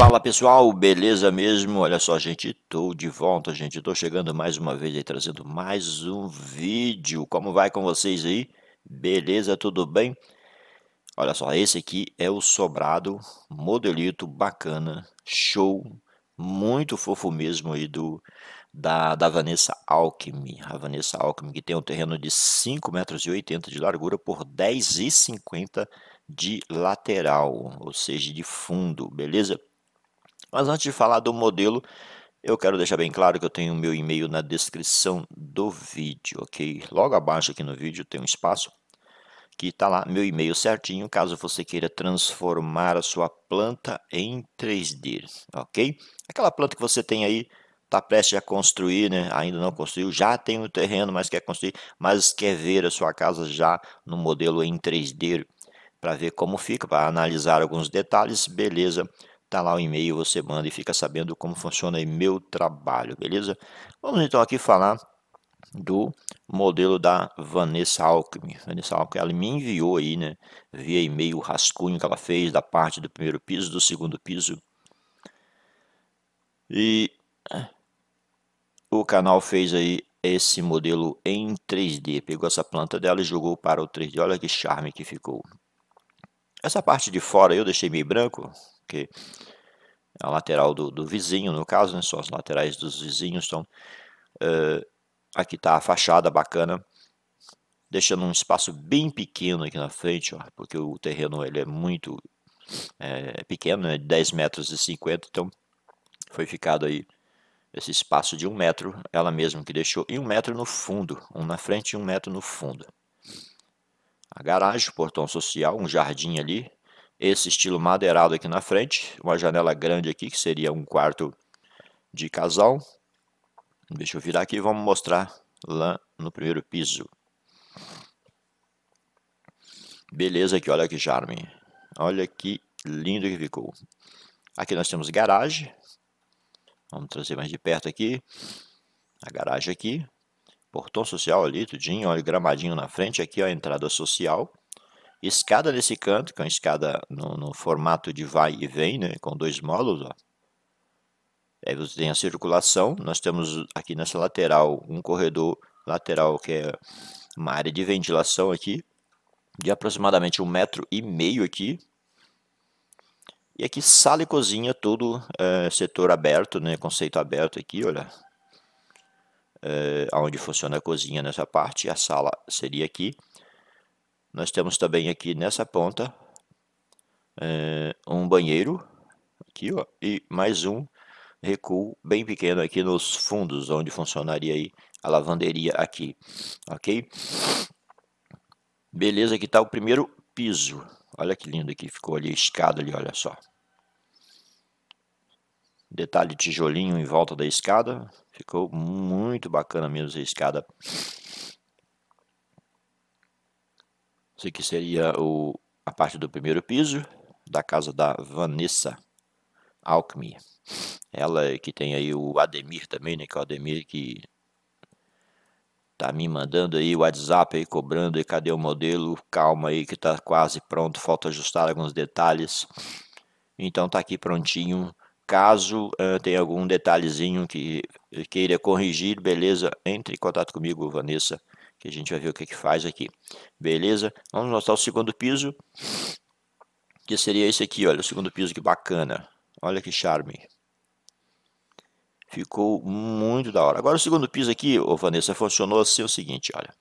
Fala pessoal, beleza mesmo? Olha só, gente, tô de volta, gente. Tô chegando mais uma vez aí trazendo mais um vídeo. Como vai com vocês aí? Beleza, tudo bem? Olha só, esse aqui é o sobrado, modelito bacana, show, muito fofo mesmo aí do da, da Vanessa Alckmin. A Vanessa Alckmin que tem um terreno de 5,80 metros de largura por 10,50 de lateral, ou seja, de fundo, beleza? Mas antes de falar do modelo, eu quero deixar bem claro que eu tenho meu e-mail na descrição do vídeo, ok? Logo abaixo aqui no vídeo tem um espaço que está lá meu e-mail certinho, caso você queira transformar a sua planta em 3D, ok? Aquela planta que você tem aí, está prestes a construir, né? ainda não construiu, já tem o um terreno, mas quer construir, mas quer ver a sua casa já no modelo em 3D, para ver como fica, para analisar alguns detalhes, beleza? Beleza? Tá lá o e-mail, você manda e fica sabendo como funciona aí meu trabalho, beleza? Vamos então aqui falar do modelo da Vanessa Alckmin. Vanessa Alckmin, ela me enviou aí, né, via e-mail o rascunho que ela fez da parte do primeiro piso, do segundo piso. E o canal fez aí esse modelo em 3D, pegou essa planta dela e jogou para o 3D. Olha que charme que ficou. Essa parte de fora eu deixei meio branco, porque a lateral do, do vizinho, no caso, né, são as laterais dos vizinhos, então uh, aqui está a fachada bacana, deixando um espaço bem pequeno aqui na frente, ó, porque o terreno ele é muito é, é pequeno, né, 10 metros e 50, então foi ficado aí esse espaço de um metro, ela mesma que deixou, e um metro no fundo, um na frente e um metro no fundo. A garagem, portão social, um jardim ali, esse estilo madeirado aqui na frente, uma janela grande aqui, que seria um quarto de casal. Deixa eu virar aqui e vamos mostrar lá no primeiro piso. Beleza aqui, olha que charme. Olha que lindo que ficou. Aqui nós temos garagem. Vamos trazer mais de perto aqui. A garagem aqui. Portão social ali, tudinho. Olha o gramadinho na frente. Aqui ó, a entrada social escada nesse canto, que é uma escada no, no formato de vai e vem, né, com dois módulos. Ó. Aí você tem a circulação, nós temos aqui nessa lateral um corredor lateral que é uma área de ventilação aqui, de aproximadamente um metro e meio aqui. E aqui sala e cozinha, todo é, eh, setor aberto, né, conceito aberto aqui, olha. É, eh, onde funciona a cozinha nessa parte, a sala seria aqui. Nós temos também aqui nessa ponta é, um banheiro, aqui ó, e mais um recuo bem pequeno aqui nos fundos, onde funcionaria aí a lavanderia aqui, ok? Beleza, aqui está o primeiro piso. Olha que lindo que ficou ali a escada ali, olha só. Detalhe tijolinho em volta da escada. Ficou muito bacana mesmo a escada Isso aqui seria o, a parte do primeiro piso da casa da Vanessa Alckmin. Ela é que tem aí o Ademir também, né? Que é o Ademir que tá me mandando aí o WhatsApp aí, cobrando aí, cadê o modelo? Calma aí que tá quase pronto, falta ajustar alguns detalhes. Então tá aqui prontinho. Caso uh, tenha algum detalhezinho que queira corrigir, beleza? Entre em contato comigo, Vanessa que a gente vai ver o que, que faz aqui. Beleza? Vamos mostrar o segundo piso, que seria esse aqui, olha, o segundo piso, que bacana. Olha que charme. Ficou muito da hora. Agora o segundo piso aqui, ô Vanessa, funcionou assim o seguinte, olha.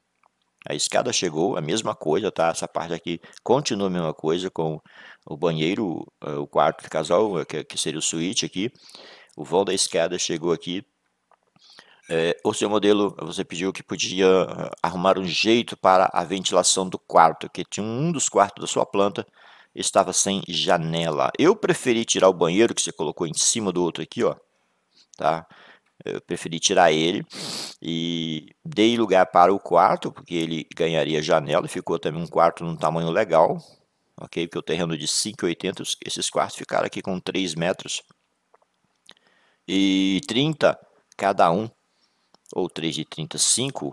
A escada chegou, a mesma coisa, tá? Essa parte aqui continua a mesma coisa com o banheiro, eh, o quarto de casal, que seria o suíte aqui. O vão da escada chegou aqui, é, o seu modelo, você pediu que podia ah, arrumar um jeito para a ventilação do quarto, que tinha um dos quartos da sua planta estava sem janela. Eu preferi tirar o banheiro que você colocou em cima do outro aqui, ó, tá? Eu preferi tirar ele e dei lugar para o quarto, porque ele ganharia janela e ficou também um quarto num tamanho legal, ok? Porque o terreno de 5,80, esses quartos ficaram aqui com 3 metros e 30 cada um ou 3 de 35,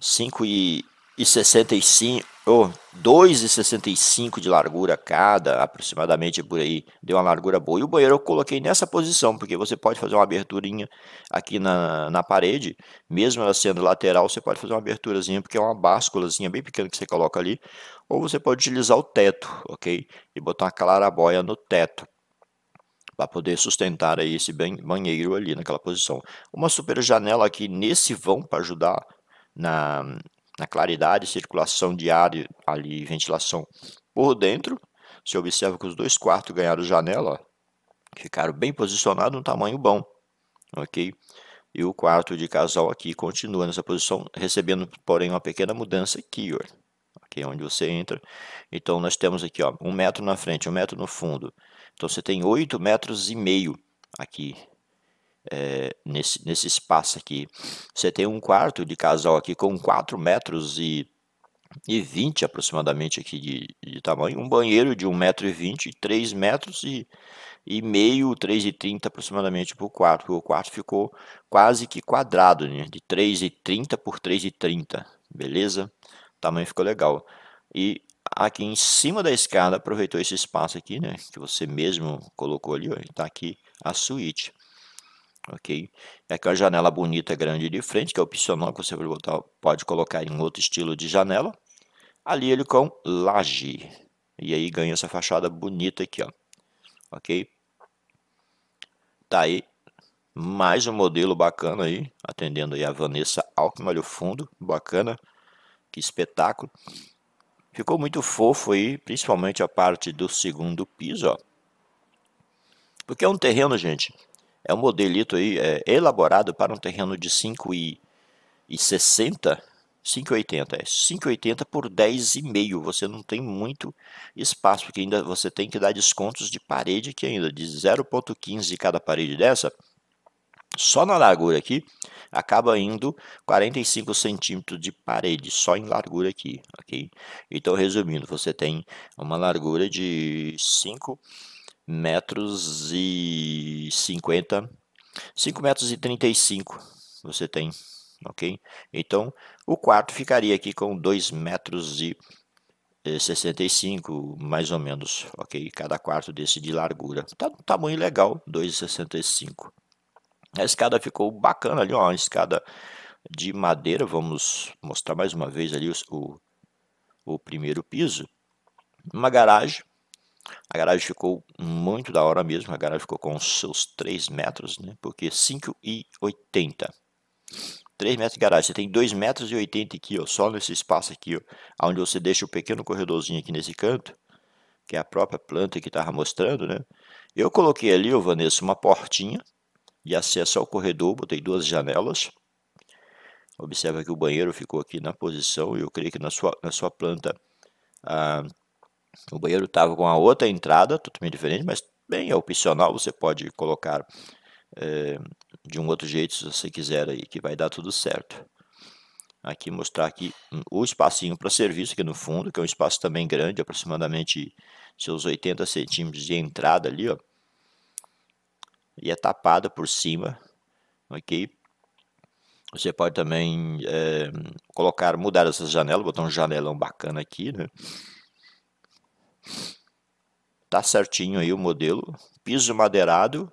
5 e, e 65, ou oh, 2,65 de largura cada, aproximadamente por aí, deu uma largura boa. E o banheiro eu coloquei nessa posição, porque você pode fazer uma aberturinha aqui na, na parede, mesmo ela sendo lateral, você pode fazer uma aberturazinha, porque é uma básculazinha bem pequena que você coloca ali, ou você pode utilizar o teto, ok? E botar uma clarabóia no teto para poder sustentar aí esse banheiro ali naquela posição. Uma super janela aqui nesse vão para ajudar na, na claridade, circulação de ar e ali, ventilação por dentro. Você observa que os dois quartos ganharam janela, ficaram bem posicionados, um tamanho bom, ok? E o quarto de casal aqui continua nessa posição, recebendo, porém, uma pequena mudança aqui, olha aqui é onde você entra. Então, nós temos aqui ó, um metro na frente, um metro no fundo. Então, você tem 8 metros e meio aqui, é, nesse, nesse espaço aqui. Você tem um quarto de casal aqui com 4 metros e, e 20 aproximadamente aqui de, de tamanho. Um banheiro de 1 metro e 20, 3 metros e, e meio, 3 e 30 aproximadamente por quarto. O quarto ficou quase que quadrado, né? de 3 e 30 por 3 e 30, beleza? tamanho ficou legal. E aqui em cima da escada, aproveitou esse espaço aqui, né? Que você mesmo colocou ali, ó. Tá aqui a suíte. Ok? E aqui é uma janela bonita, grande de frente, que é opcional, que você pode, botar, pode colocar em outro estilo de janela. Ali ele com laje. E aí ganha essa fachada bonita aqui, ó. Ok? Tá aí mais um modelo bacana aí, atendendo aí a Vanessa Alckmin, olha o fundo, bacana. Que espetáculo. Ficou muito fofo aí, principalmente a parte do segundo piso, ó. Porque é um terreno, gente, é um modelito aí é, elaborado para um terreno de 5,60, 5,80, é 5,80 por 10,5. Você não tem muito espaço, porque ainda você tem que dar descontos de parede que ainda de 0,15 cada parede dessa só na largura aqui, acaba indo 45 centímetros de parede, só em largura aqui, ok? Então, resumindo, você tem uma largura de 5 metros e 50, 5 metros e 35 você tem, ok? Então, o quarto ficaria aqui com 2 metros e 65 eh, mais ou menos, ok? Cada quarto desse de largura. Tá um tamanho legal, 2,65. A escada ficou bacana ali, ó, uma escada de madeira. Vamos mostrar mais uma vez ali o, o primeiro piso. Uma garagem. A garagem ficou muito da hora mesmo. A garagem ficou com seus 3 metros, né? Porque 5,80. 3 metros de garagem. Você tem 2,80 metros e aqui, ó, só nesse espaço aqui, ó, onde você deixa o pequeno corredorzinho aqui nesse canto, que é a própria planta que estava mostrando, né? Eu coloquei ali, ô Vanessa, uma portinha de acesso ao corredor, botei duas janelas. Observa que o banheiro ficou aqui na posição e eu creio que na sua, na sua planta ah, o banheiro estava com a outra entrada, totalmente diferente, mas bem, é opcional, você pode colocar é, de um outro jeito se você quiser aí, que vai dar tudo certo. Aqui mostrar aqui o espacinho para serviço aqui no fundo, que é um espaço também grande, aproximadamente seus 80 centímetros de entrada ali, ó e é tapada por cima, ok? Você pode também é, colocar, mudar essas janelas, botar um janelão bacana aqui, né? Tá certinho aí o modelo, piso madeirado,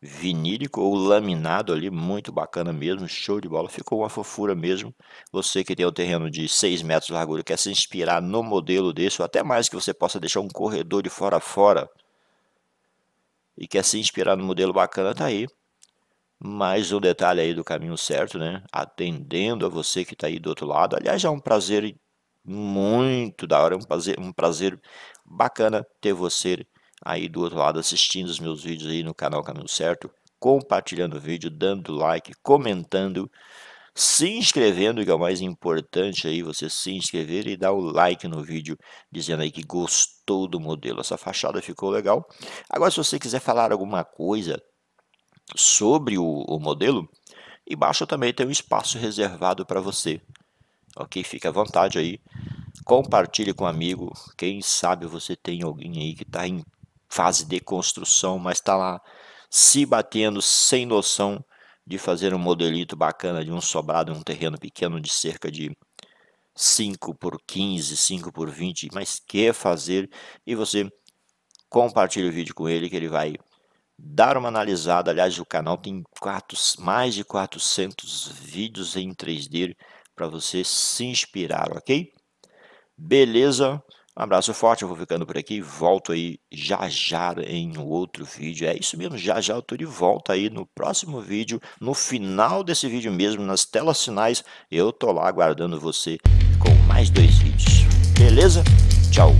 vinílico ou laminado ali, muito bacana mesmo, show de bola, ficou uma fofura mesmo. Você que tem um terreno de 6 metros de largura, quer se inspirar no modelo desse, ou até mais que você possa deixar um corredor de fora a fora, e quer se inspirar no modelo bacana, tá aí. Mais um detalhe aí do caminho certo, né? Atendendo a você que está aí do outro lado. Aliás, é um prazer muito da hora, é um prazer, um prazer bacana ter você aí do outro lado assistindo os meus vídeos aí no canal Caminho Certo, compartilhando o vídeo, dando like, comentando se inscrevendo, que é o mais importante aí, você se inscrever e dar o um like no vídeo, dizendo aí que gostou do modelo. Essa fachada ficou legal. Agora, se você quiser falar alguma coisa sobre o, o modelo, embaixo também tem um espaço reservado para você. Ok? Fica à vontade aí. Compartilhe com um amigo. Quem sabe você tem alguém aí que está em fase de construção, mas está lá se batendo sem noção de fazer um modelito bacana de um sobrado em um terreno pequeno de cerca de 5 por 15, 5 por 20, mas quer fazer e você compartilha o vídeo com ele que ele vai dar uma analisada. Aliás, o canal tem quatro, mais de 400 vídeos em 3D para você se inspirar, ok? Beleza? Um abraço forte, eu vou ficando por aqui. Volto aí já já em outro vídeo. É isso mesmo, já já eu tô de volta aí no próximo vídeo. No final desse vídeo mesmo, nas telas finais, eu tô lá aguardando você com mais dois vídeos. Beleza? Tchau!